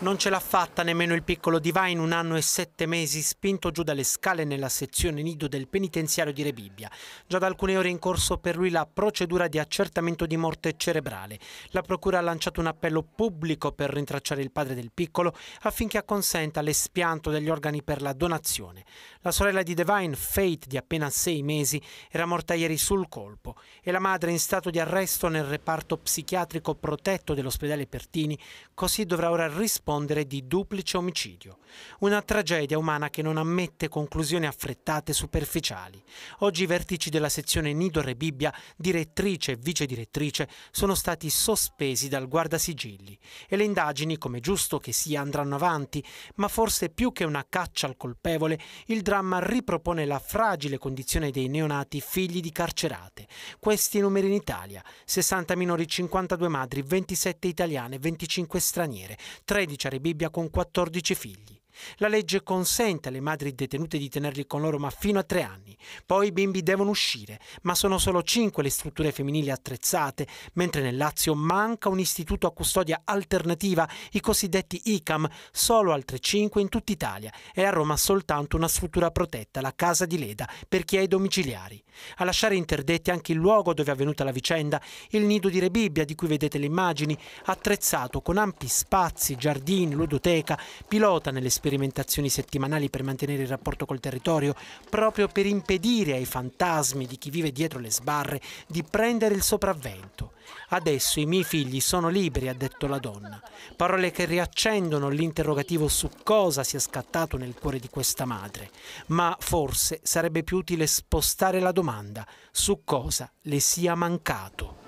Non ce l'ha fatta nemmeno il piccolo Divine un anno e sette mesi spinto giù dalle scale nella sezione nido del penitenziario di Rebibbia. Già da alcune ore in corso per lui la procedura di accertamento di morte cerebrale. La procura ha lanciato un appello pubblico per rintracciare il padre del piccolo affinché acconsenta l'espianto degli organi per la donazione. La sorella di Divine, Fate, di appena sei mesi, era morta ieri sul colpo e la madre in stato di arresto nel reparto psichiatrico protetto dell'ospedale Pertini, così dovrà ora rispondere rispondere di duplice omicidio. Una tragedia umana che non ammette conclusioni affrettate e superficiali. Oggi i vertici della sezione Nido Bibbia, direttrice e vice direttrice, sono stati sospesi dal guardasigilli e le indagini, come giusto che sia, andranno avanti, ma forse più che una caccia al colpevole, il dramma ripropone la fragile condizione dei neonati figli di carcerate. Questi numeri in Italia, 60 minori, 52 madri, 27 italiane, 25 straniere, 13 Caribibbia con 14 figli. La legge consente alle madri detenute di tenerli con loro ma fino a tre anni. Poi i bimbi devono uscire, ma sono solo cinque le strutture femminili attrezzate, mentre nel Lazio manca un istituto a custodia alternativa, i cosiddetti ICAM, solo altre cinque in tutta Italia e a Roma soltanto una struttura protetta, la Casa di Leda, per chi ha i domiciliari. A lasciare interdetti anche il luogo dove è avvenuta la vicenda, il nido di Rebibbia di cui vedete le immagini, attrezzato con ampi spazi, giardini, ludoteca, pilota nelle spese sperimentazioni settimanali per mantenere il rapporto col territorio, proprio per impedire ai fantasmi di chi vive dietro le sbarre di prendere il sopravvento. Adesso i miei figli sono liberi, ha detto la donna. Parole che riaccendono l'interrogativo su cosa sia scattato nel cuore di questa madre. Ma forse sarebbe più utile spostare la domanda su cosa le sia mancato.